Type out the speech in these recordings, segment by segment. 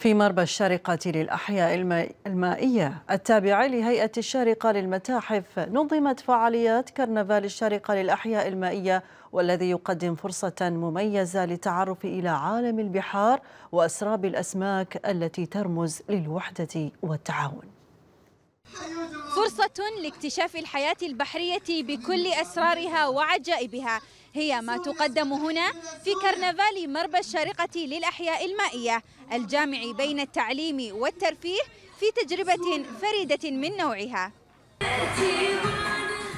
في مربى الشارقة للأحياء المائية التابعة لهيئة الشارقة للمتاحف نظمت فعاليات كرنفال الشارقة للأحياء المائية والذي يقدم فرصة مميزة للتعرف إلى عالم البحار وأسراب الأسماك التي ترمز للوحدة والتعاون فرصة لاكتشاف الحياة البحرية بكل أسرارها وعجائبها هي ما تقدم هنا في كرنفال مربى الشارقة للأحياء المائية الجامع بين التعليم والترفيه في تجربة فريدة من نوعها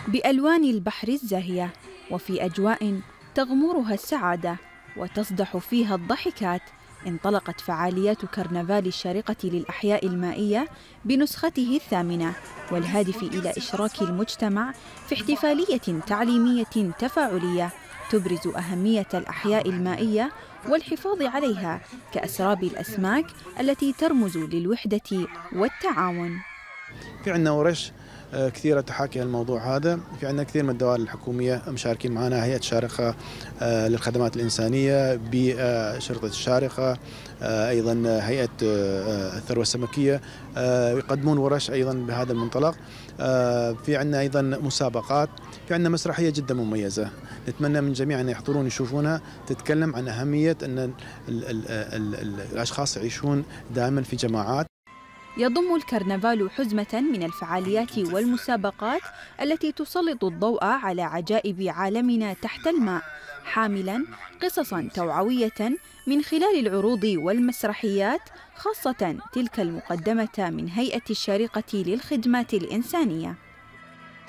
بألوان البحر الزاهية وفي أجواء تغمرها السعادة وتصدح فيها الضحكات انطلقت فعاليات كرنفال الشارقة للأحياء المائية بنسخته الثامنة والهادف إلى إشراك المجتمع في احتفالية تعليمية تفاعلية تبرز أهمية الأحياء المائية والحفاظ عليها كأسراب الأسماك التي ترمز للوحدة والتعاون في عندنا ورش آه، كثيرة تحاكي الموضوع هذا في عندنا كثير من الدوائر الحكومية مشاركين معنا هيئة شارقة آه، للخدمات الإنسانية بشرطة آه، الشارقة أيضا هيئة الثروة السمكية يقدمون ورش أيضا بهذا المنطلق في عندنا أيضا مسابقات في عندنا مسرحية جدا مميزة نتمنى من جميع أن يحضرون يشوفونها تتكلم عن أهمية أن الأشخاص يعيشون دائما في جماعات يضم الكرنفال حزمة من الفعاليات والمسابقات التي تسلط الضوء على عجائب عالمنا تحت الماء حاملا قصصا توعوية من خلال العروض والمسرحيات خاصة تلك المقدمة من هيئة الشارقة للخدمات الإنسانية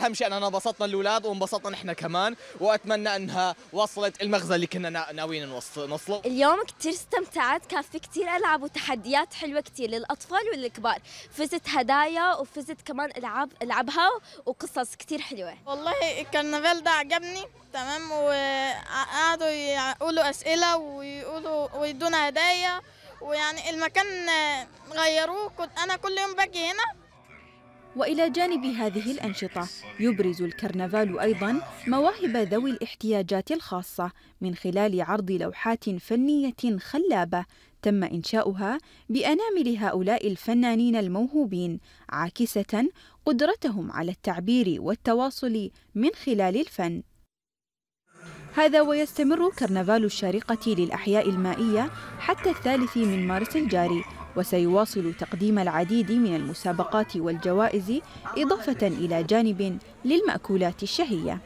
اهم شيء اننا انبسطنا الاولاد وانبسطنا نحن كمان واتمنى انها وصلت المغزى اللي كنا ناويين نوصله اليوم كثير استمتعت كان في كثير العاب وتحديات حلوه كثير للاطفال والكبار فزت هدايا وفزت كمان العاب العبها وقصص كثير حلوه والله الكرنفال ده عجبني تمام وقعدوا يقولوا اسئله ويقولوا ويدونا هدايا ويعني المكان غيروه كنت انا كل يوم باجي هنا والى جانب هذه الانشطه يبرز الكرنفال ايضا مواهب ذوي الاحتياجات الخاصه من خلال عرض لوحات فنيه خلابه تم انشاؤها بانامل هؤلاء الفنانين الموهوبين عاكسه قدرتهم على التعبير والتواصل من خلال الفن هذا ويستمر كرنفال الشارقة للأحياء المائية حتى الثالث من مارس الجاري وسيواصل تقديم العديد من المسابقات والجوائز إضافة إلى جانب للمأكولات الشهية